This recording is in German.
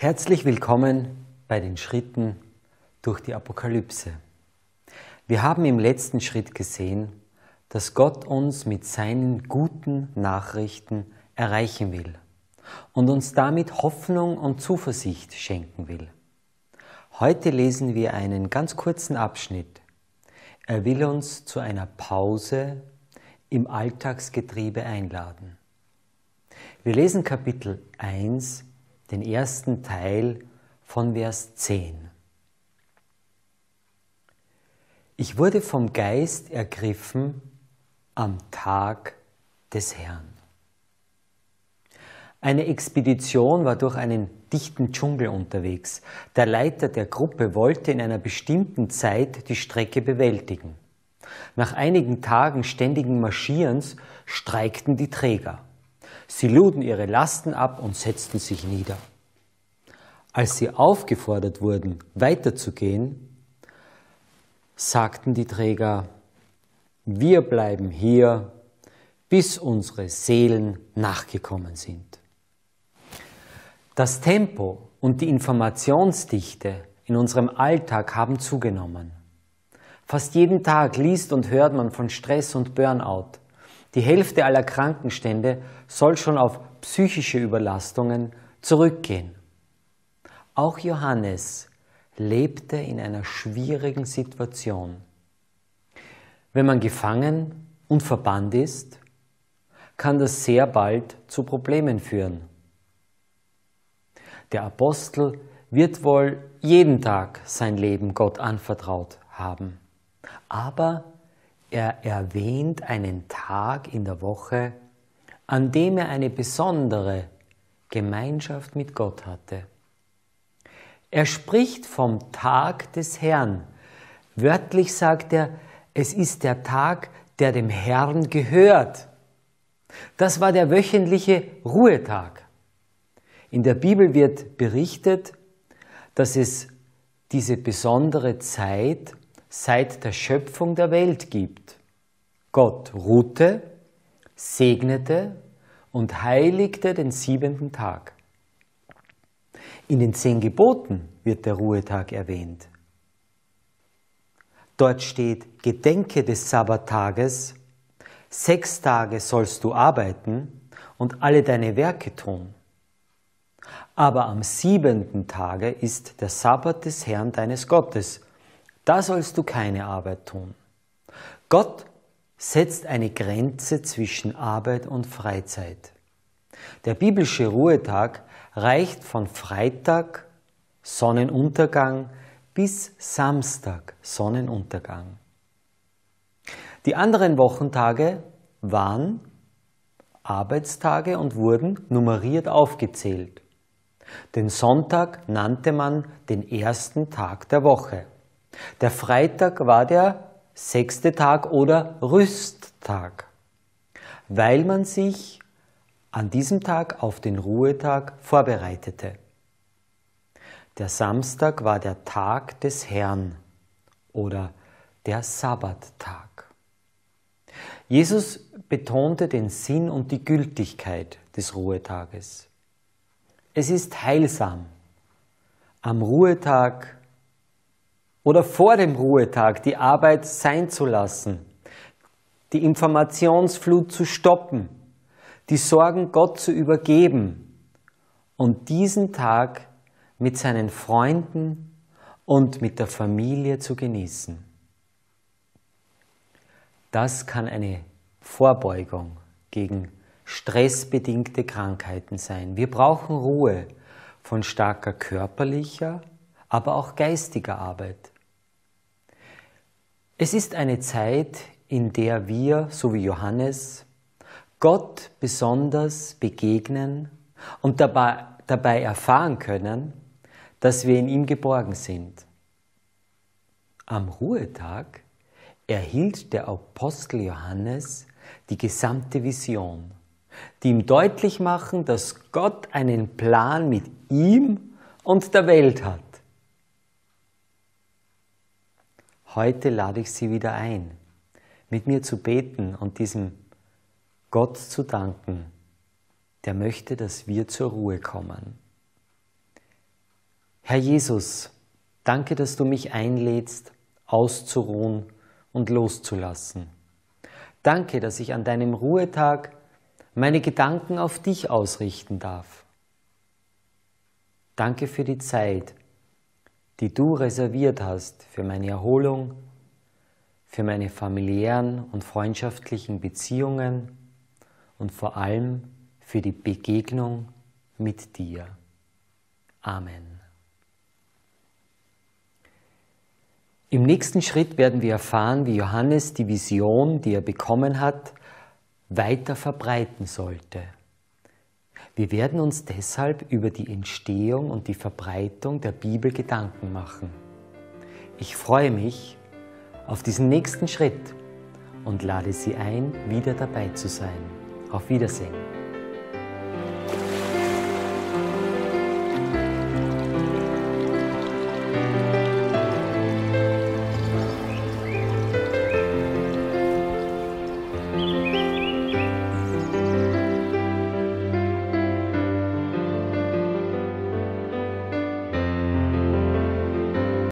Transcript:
Herzlich willkommen bei den Schritten durch die Apokalypse. Wir haben im letzten Schritt gesehen, dass Gott uns mit seinen guten Nachrichten erreichen will und uns damit Hoffnung und Zuversicht schenken will. Heute lesen wir einen ganz kurzen Abschnitt. Er will uns zu einer Pause im Alltagsgetriebe einladen. Wir lesen Kapitel 1 den ersten Teil von Vers 10. Ich wurde vom Geist ergriffen am Tag des Herrn. Eine Expedition war durch einen dichten Dschungel unterwegs. Der Leiter der Gruppe wollte in einer bestimmten Zeit die Strecke bewältigen. Nach einigen Tagen ständigen Marschierens streikten die Träger. Sie luden ihre Lasten ab und setzten sich nieder. Als sie aufgefordert wurden, weiterzugehen, sagten die Träger, wir bleiben hier, bis unsere Seelen nachgekommen sind. Das Tempo und die Informationsdichte in unserem Alltag haben zugenommen. Fast jeden Tag liest und hört man von Stress und Burnout, die Hälfte aller Krankenstände soll schon auf psychische Überlastungen zurückgehen. Auch Johannes lebte in einer schwierigen Situation. Wenn man gefangen und verbannt ist, kann das sehr bald zu Problemen führen. Der Apostel wird wohl jeden Tag sein Leben Gott anvertraut haben. Aber er erwähnt einen Tag in der Woche, an dem er eine besondere Gemeinschaft mit Gott hatte. Er spricht vom Tag des Herrn. Wörtlich sagt er, es ist der Tag, der dem Herrn gehört. Das war der wöchentliche Ruhetag. In der Bibel wird berichtet, dass es diese besondere Zeit seit der Schöpfung der Welt gibt. Gott ruhte, segnete und heiligte den siebenten Tag. In den zehn Geboten wird der Ruhetag erwähnt. Dort steht, gedenke des Sabbattages, sechs Tage sollst du arbeiten und alle deine Werke tun. Aber am siebenten Tage ist der Sabbat des Herrn deines Gottes da sollst du keine Arbeit tun. Gott setzt eine Grenze zwischen Arbeit und Freizeit. Der biblische Ruhetag reicht von Freitag, Sonnenuntergang, bis Samstag, Sonnenuntergang. Die anderen Wochentage waren Arbeitstage und wurden nummeriert aufgezählt. Den Sonntag nannte man den ersten Tag der Woche. Der Freitag war der sechste Tag oder Rüsttag, weil man sich an diesem Tag auf den Ruhetag vorbereitete. Der Samstag war der Tag des Herrn oder der Sabbattag. Jesus betonte den Sinn und die Gültigkeit des Ruhetages. Es ist heilsam, am Ruhetag zu oder vor dem Ruhetag die Arbeit sein zu lassen, die Informationsflut zu stoppen, die Sorgen Gott zu übergeben und diesen Tag mit seinen Freunden und mit der Familie zu genießen. Das kann eine Vorbeugung gegen stressbedingte Krankheiten sein. Wir brauchen Ruhe von starker körperlicher, aber auch geistiger Arbeit. Es ist eine Zeit, in der wir, so wie Johannes, Gott besonders begegnen und dabei, dabei erfahren können, dass wir in ihm geborgen sind. Am Ruhetag erhielt der Apostel Johannes die gesamte Vision, die ihm deutlich machen, dass Gott einen Plan mit ihm und der Welt hat. Heute lade ich Sie wieder ein, mit mir zu beten und diesem Gott zu danken, der möchte, dass wir zur Ruhe kommen. Herr Jesus, danke, dass du mich einlädst, auszuruhen und loszulassen. Danke, dass ich an deinem Ruhetag meine Gedanken auf dich ausrichten darf. Danke für die Zeit, die du reserviert hast für meine Erholung, für meine familiären und freundschaftlichen Beziehungen und vor allem für die Begegnung mit dir. Amen. Im nächsten Schritt werden wir erfahren, wie Johannes die Vision, die er bekommen hat, weiter verbreiten sollte. Wir werden uns deshalb über die Entstehung und die Verbreitung der Bibel Gedanken machen. Ich freue mich auf diesen nächsten Schritt und lade Sie ein, wieder dabei zu sein. Auf Wiedersehen.